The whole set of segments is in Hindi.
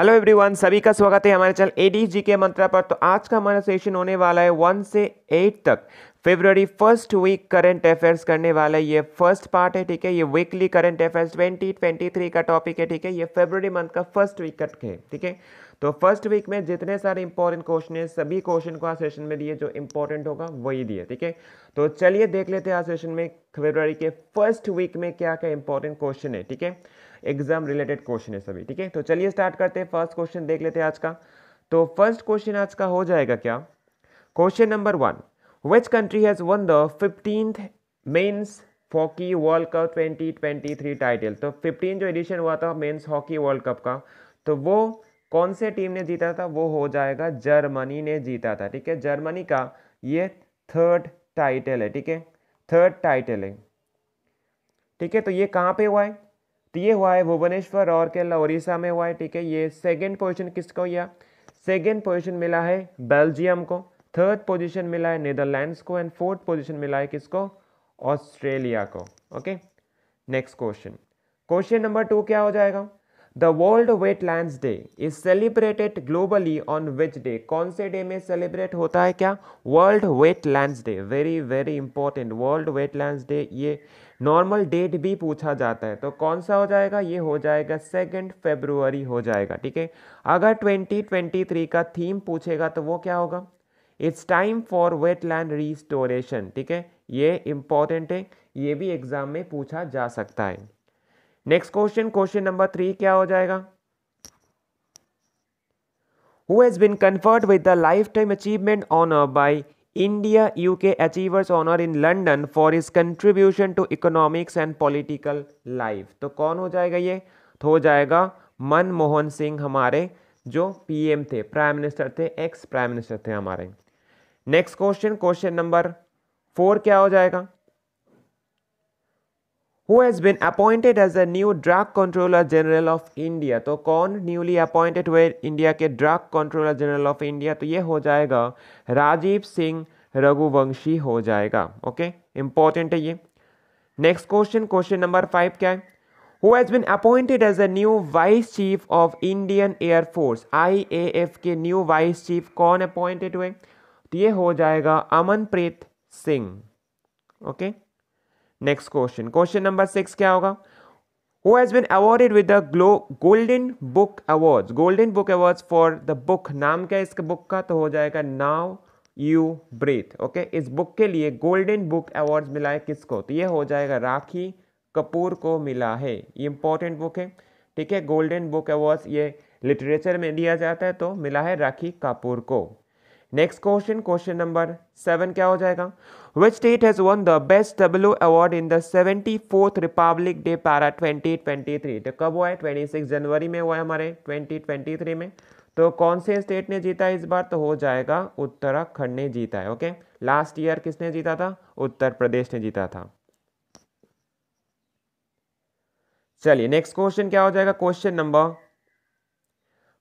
हेलो एवरीवन सभी का स्वागत है हमारे चैनल जी के मंत्रा पर तो आज का हमारा सेशन होने वाला है वन से एट तक February first week current affairs करने वाला ये फर्स्ट पार्ट है ठीक है ये वीकली करंट अफेयर्स 2023 का टॉपिक है ठीक है ये फेब्रवरी मंथ का फर्स्ट वीक कट है ठीक है तो फर्स्ट वीक में जितने सारे इंपॉर्टेंट क्वेश्चन है सभी क्वेश्चन को आज सेशन में दिए जो इंपॉर्टेंट होगा वही दिए ठीक है तो चलिए देख लेते हैं आज सेशन में फेब्रवरी के फर्स्ट वीक में क्या क्या इंपॉर्टेंट क्वेश्चन है ठीक है एग्जाम रिलेटेड क्वेश्चन है सभी ठीक है तो चलिए स्टार्ट करते हैं फर्स्ट क्वेश्चन देख लेते हैं आज का तो फर्स्ट क्वेश्चन आज का हो जाएगा क्या question number one Which country has won the 15th men's hockey world cup 2023 title तो 15 जो एडिशन हुआ था मेन्स हॉकी वर्ल्ड कप का तो वो कौन से टीम ने जीता था वो हो जाएगा जर्मनी ने जीता था ठीक है जर्मनी का ये थर्ड टाइटल है ठीक है थर्ड टाइटल है ठीक है तो ये कहाँ पे हुआ है तो ये हुआ है भुवनेश्वर और केरला उड़ीसा में हुआ है ठीक है ये सेकेंड पोजिशन किसको हुआ सेकेंड पोजिशन मिला है बेल्जियम को थर्ड पोजीशन मिला है नीदरलैंड्स को एंड फोर्थ पोजीशन मिला है किसको ऑस्ट्रेलिया को okay next question question number two क्या हो जाएगा the world wetland day is celebrated globally on which day कौन से डे में सेलिब्रेट होता है क्या world wetland day very very important world wetland day ये नॉर्मल डेट भी पूछा जाता है तो कौन सा हो जाएगा ये हो जाएगा सेकेंड फेब्रुवरी हो जाएगा ठीक है अगर 2023 का थीम पूछेगा तो वो क्या होगा it's time for wetland restoration ठीक है ये इंपॉर्टेंट है ये भी एग्जाम में पूछा जा सकता है next question question number three क्या हो जाएगा who has been conferred with the lifetime achievement honour by India UK achievers honour in London for his contribution to economics and political life तो कौन हो जाएगा ये तो हो जाएगा मनमोहन सिंह हमारे जो पीएम थे प्राइम मिनिस्टर थे एक्स प्राइम मिनिस्टर थे हमारे next question question number four क्या हो जाएगा who has been appointed as a new drug controller general of India तो कौन न्यूली अपॉइंटेड हुए इंडिया के drug controller general of India तो ये हो जाएगा राजीव सिंह रघुवंशी हो जाएगा ओके इंपॉर्टेंट है ये next question question number five क्या है who has been appointed as a new vice chief of Indian air force I A F के न्यू वाइस चीफ कौन अपॉइंटेड हुए तो ये हो जाएगा Amanpreet Singh okay next question question number six क्या होगा has been awarded with the glow golden book award golden book award for the book नाम क्या है इसके बुक का तो हो जाएगा नाव यू ब्रीथ ओके इस बुक के लिए गोल्डन बुक अवार्ड मिला है किसको तो ये हो जाएगा राखी कपूर को मिला है ये इंपॉर्टेंट बुक है ठीक है गोल्डन बुक अवार्ड ये लिटरेचर में दिया जाता है तो मिला है राखी कपूर को next question question number seven क्या हो जाएगा which state has won the best W award in the seventy fourth republic day parade twenty twenty three तो कब हुआ है ट्वेंटी सिक्स जनवरी में हुआ है हमारे ट्वेंटी ट्वेंटी थ्री में तो कौन से स्टेट ने जीता है इस बार तो हो जाएगा उत्तराखंड ने जीता है ओके लास्ट ईयर किसने जीता था उत्तर प्रदेश ने जीता था चलिए नेक्स्ट क्वेश्चन क्या हो जाएगा question number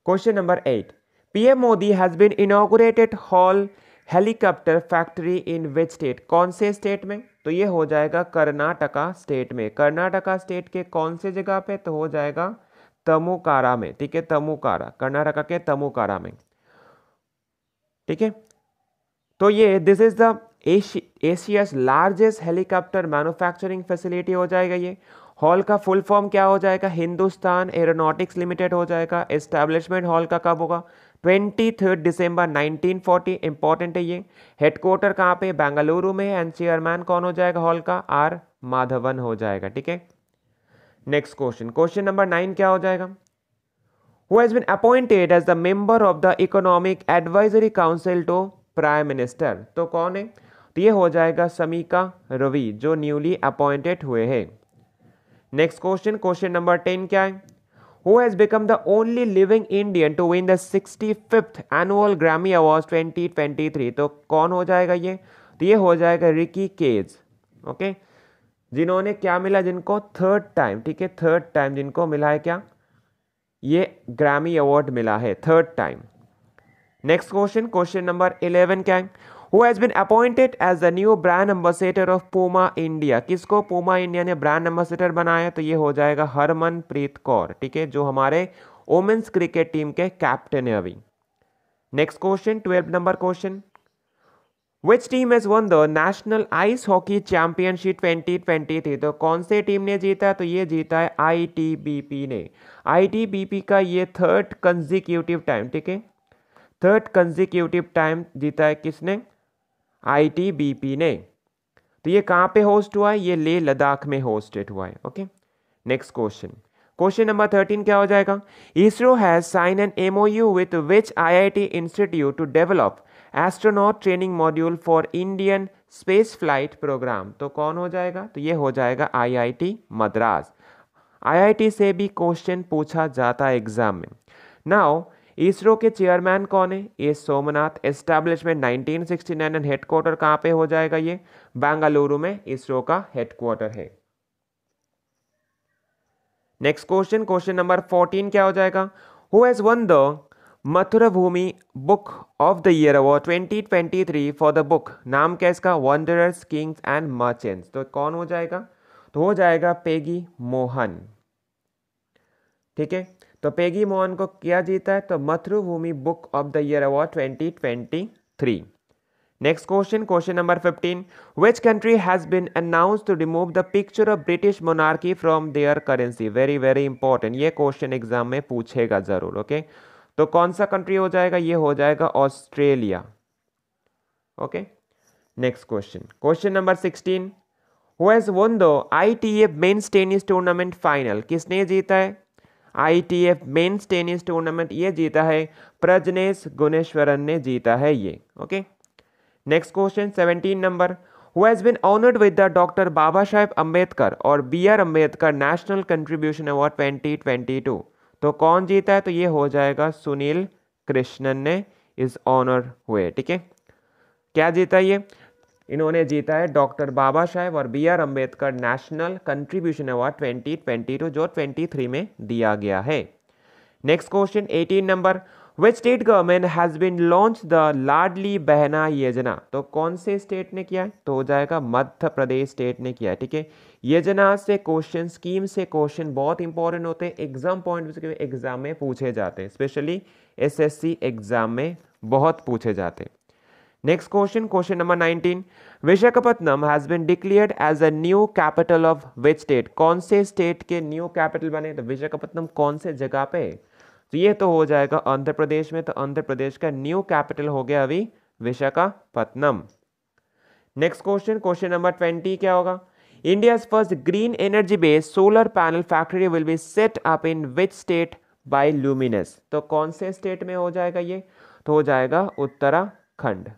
question number eight PM Modi has been inaugurated HAL helicopter factory in which state कौन से स्टेट में तो ये हो जाएगा कर्नाटका स्टेट में कर्नाटका स्टेट के कौन से जगह पे तो हो जाएगा तमुकारा में ठीक है तमुकारा कर्नाटका के तमुकारा में ठीक है तो ये this is the Asia's largest helicopter manufacturing facility हो जाएगा ये हॉल का फुल फॉर्म क्या हो जाएगा हिंदुस्तान एरोनॉटिक्स लिमिटेड हो जाएगा एस्टैब्लिशमेंट हॉल का कब होगा ट्वेंटी थर्ड दिसंबर 1940 इंपॉर्टेंट है ये हेडक्वार्टर कहाँ पे बेंगलुरु में है एंड चेयरमैन कौन हो जाएगा हॉल का आर माधवन हो जाएगा ठीक है next question question number nine क्या हो जाएगा who has been appointed as the member of the economic advisory council to prime minister तो कौन है तो ये हो जाएगा समीका रवि जो न्यूली अपॉइंटेड हुए हैं next question question number ten क्या है who has become the only living Indian to win the 65th annual Grammy Awards 2023 तो कौन हो जाएगा ये तो ये हो जाएगा रिकी केज ओके जिन्होंने क्या मिला जिनको थर्ड टाइम ठीक है थर्ड टाइम जिनको मिला है क्या ये ग्रामी अवार्ड मिला है third time next question question number eleven क्या है who has been appointed as the new brand ambassador of Puma India किसको Puma इंडिया ने ब्रांड ambassador बनाया तो ये हो जाएगा हरमनप्रीत कौर ठीक है जो हमारे वोमेंस क्रिकेट टीम के कैप्टन है अभी next question twelve number question which team is won the national ice hockey championship 2023 तो कौन से टीम ने जीता तो ये जीता है आई टी बी पी ने आई टी बी पी का ये थर्ड कंजिक्यूटिव टाइम ठीक है थर्ड कंजिक्यूटिव टाइम जीता है किसने आईटीबीपी ने तो ये कहाँ पे होस्ट हुआ है ये ले लद्दाख में होस्टेड हुआ है okay next question question number thirteen क्या हो जाएगा ISRO has sign an M O U with which I I T institute to develop astronaut training module for Indian space flight programme तो कौन हो जाएगा तो ये हो जाएगा I I T Madras I I T से भी क्वेश्चन पूछा जाता है एग्जाम में नाउ इसरो के चेयरमैन कौन है A Somanath establishment 1969 sixty nine and headquarter कहाँ पर हो जाएगा ये बेंगलुरु में इसरो का हेडक्वार्टर है नेक्स्ट क्वेश्चन क्वेश्चन नंबर 14 क्या हो जाएगा who has won the Mathrubhumi book of the year award 2023 for the book नाम क्या इसका वंडरर्स किंग्स एंड मर्चेंट्स तो कौन हो जाएगा तो हो जाएगा पेगी मोहन ठीक है तो पेगी मोहन को क्या जीता है तो Mathrubhumi book of the year award three next question question number fifteen which country has been announce to remove the picture of British monarchy from their currency very very important ये क्वेश्चन एग्जाम में पूछेगा जरूर ओके okay? तो कौन सा कंट्री हो जाएगा ये हो जाएगा Australia okay next question question number sixteen who has won the I T A men's tennis tournament final किसने जीता है एफ मेन्स टेनिस टूर्नामेंट ये जीता है प्रजनेश गुणेश्वरन ने जीता है ये okay next question seventeen number who has been honoured with the doctor Baba Saheb Ambedkar और B R Ambedkar national contribution award two तो कौन जीता है तो ये हो जाएगा सुनील कृष्णन ने इज ऑनर हुए ठीक है क्या जीता ये इन्होंने जीता है डॉक्टर बाबा साहेब और B R Ambedkar national contribution award twenty twenty two जो ट्वेंटी थ्री में दिया गया है next question eighteen number which state government has been launch the Ladli Behna Yojana तो कौन से स्टेट ने किया है तो हो जाएगा मध्य प्रदेश स्टेट ने किया है ठीक है योजना से क्वेश्चन स्कीम से क्वेश्चन बहुत इंपॉर्टेंट होते हैं एग्जाम पॉइंट एग्जाम में पूछे जाते हैं स्पेशली एस एग्जाम में बहुत पूछे जाते हैं next question question number nineteen Visakhapatnam has been declared as a new capital of which state कौन से स्टेट के न्यू कैपिटल बने तो विशाखापट्टनम कौन से जगह पे तो ये तो हो जाएगा आंध्र प्रदेश में तो आंध्र प्रदेश का न्यू कैपिटल हो गया अभी Visakhapatnam next question question number twenty क्या होगा India first green energy based solar panel factory will be set up in which state by Luminous तो कौन से स्टेट में हो जाएगा ये तो हो जाएगा Uttarakhand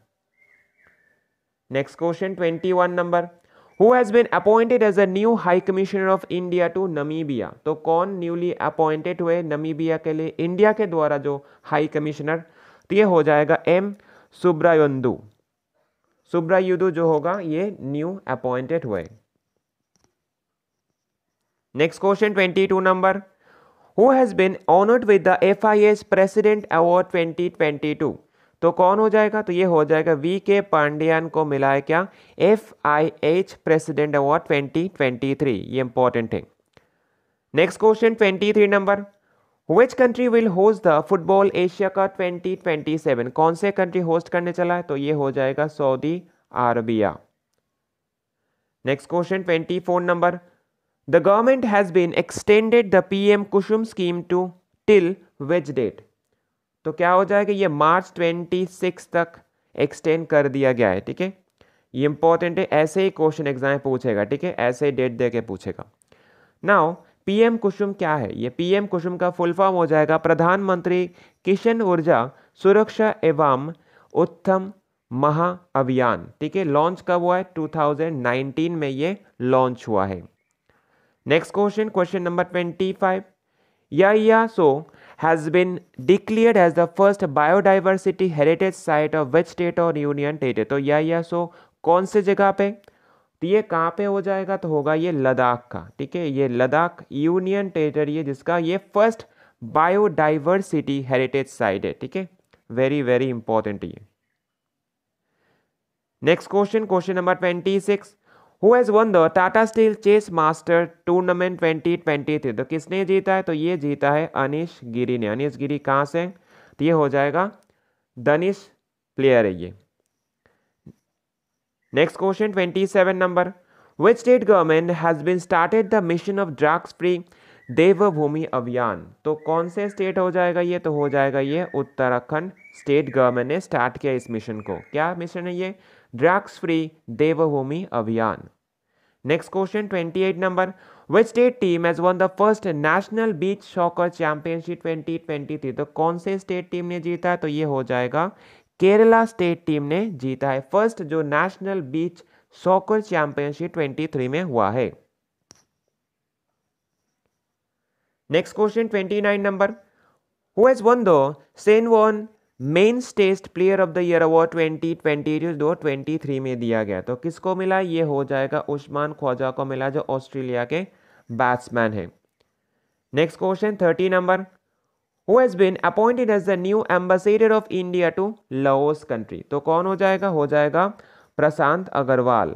next question twenty one number who has been appointed as a new high commissioner of India to Namibia तो कौन न्यूली अपॉइंटेड हुए नमीबिया के लिए इंडिया के द्वारा जो हाई कमिश्नर तो ये हो जाएगा एम सुब्रायंदू सुब्रायुदू जो होगा ये न्यू अपॉइंटेड हुए next question twenty two number who has been honoured with the F I S president award twenty twenty two तो कौन हो जाएगा तो ये हो जाएगा वी के पांड्यान को मिला है क्या F I H president award 2023 ये इंपॉर्टेंट है next question 23 number which country will host the football Asia का 2027 कौन से कंट्री होस्ट करने चला है तो ये हो जाएगा Saudi Arabia next question 24 number the government has been extended the PM Kusum scheme to till which date तो क्या हो जाएगा ये मार्च ट्वेंटी सिक्स तक एक्सटेंड कर दिया गया है ठीक है ये इंपॉर्टेंट है ऐसे ही क्वेश्चन एग्जाम पूछेगा ठीक है ऐसे ही डेट दे के पूछेगा नाउ पीएम कुसुम क्या है ये पीएम कुसुम का फुल फॉर्म हो जाएगा प्रधानमंत्री किशन ऊर्जा सुरक्षा एवं उत्तम महा अभियान ठीक है लॉन्च कब हुआ है 2019 में ये लॉन्च हुआ है next question question number twenty five या so has been declared as the first biodiversity heritage site of which state or union territory तो या या सो कौन से जगह पे तो ये कहाँ पे हो जाएगा तो होगा ये लद्दाख का ठीक है ये लद्दाख यूनियन टेरिटरी है जिसका ये फर्स्ट बायोडाइवर्सिटी हेरिटेज साइट है ठीक है वेरी वेरी इंपॉर्टेंट ये next question question number twenty six who has won the Tata Steel chess master tournament twenty twenty three तो किसने जीता है तो ये जीता है अनिश गिरी ने अनिश गिरी कहाँ से तो ये हो जाएगा दनिश प्लेयर है ये next question seven number which state government has been started the mission of drugs free Devbhoomi Abhiyan तो कौन से स्टेट हो जाएगा ये तो हो जाएगा ये उत्तराखंड स्टेट गवर्नमेंट ने स्टार्ट किया इस मिशन को क्या मिशन है ये drugs free Devbhoomi Abhiyan next question 28 number which state team has won the first national beach soccer championship 2023 तो कौन से स्टेट टीम ने जीता है तो ये हो जाएगा केरला स्टेट टीम ने जीता है फर्स्ट जो नेशनल बीच सॉकर चैंपियनशिप 23 में हुआ है next question 29 number who has won the one men test player of the year award twenty twenty दो ट्वेंटी थ्री में दिया गया तो किसको मिला ये हो जाएगा उस्मान ख्वाजा को मिला जो ऑस्ट्रेलिया के बैट्समैन है next question thirty number who has been appointed as the new ambassador of India to Laos country तो कौन हो जाएगा हो जाएगा Prashant Agrawal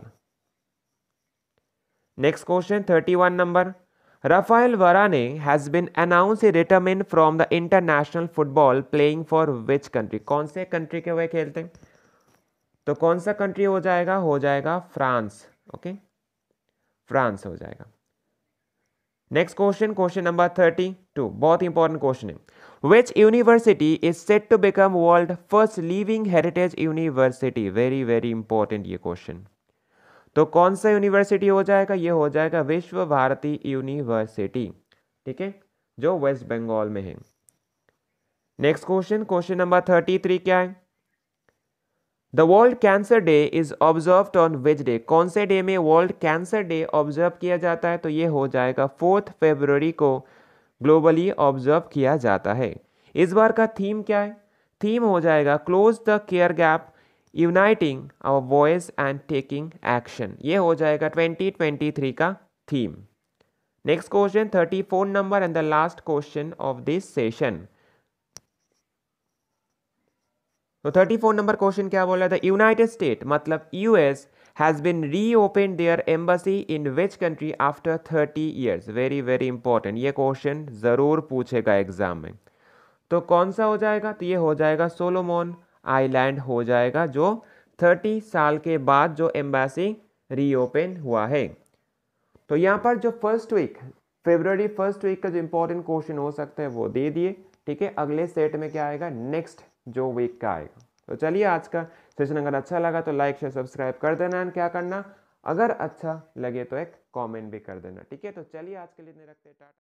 next question thirty one number Rafael Varane has been announced a retirement from the international football playing for which country? कौन से कंट्री के वे खेलते हैं तो कौन सा कंट्री हो जाएगा हो जाएगा फ्रांस ओके फ्रांस हो जाएगा next question question number thirty two बहुत इंपॉर्टेंट क्वेश्चन है which university is set to become world first living heritage university very very important ये क्वेश्चन तो कौन सा यूनिवर्सिटी हो जाएगा ये हो जाएगा विश्व भारती यूनिवर्सिटी ठीक है जो वेस्ट बंगाल में है next question question number thirty three क्या है the world cancer day is observe on which day कौन से डे में वर्ल्ड कैंसर डे ऑब्जर्व किया जाता है तो ये हो जाएगा फोर्थ फेबररी को ग्लोबली ऑब्जर्व किया जाता है इस बार का थीम क्या है थीम हो जाएगा close the care gap uniting our voice and taking action ये हो जाएगा 2023 का theme next question thirty four number and the last question of this session तो थर्टी फोर नंबर क्वेश्चन क्या बोला था यूनाइटेड स्टेट मतलब US has been reopen their embassy in which country after thirty years very very important ये क्वेश्चन ज़रूर पूछेगा एग्जाम में तो कौन सा हो जाएगा तो ये हो जाएगा सोलोमोन आइलैंड हो जाएगा जो 30 साल के बाद जो एम्बेसी रीओपन हुआ है तो यहाँ पर जो first week February first week का जो इम्पोर्टेंट क्वेश्चन हो सकता है वो दे दिए ठीक है अगले सेट में क्या आएगा नेक्स्ट जो वीक का आएगा तो चलिए आज का सेशन अगर अच्छा लगा तो लाइक शेयर सब्सक्राइब कर देना एंड क्या करना अगर अच्छा लगे तो एक कमेंट भी कर देना ठीक है तो चलिए आज के लिए रखते हैं टाटा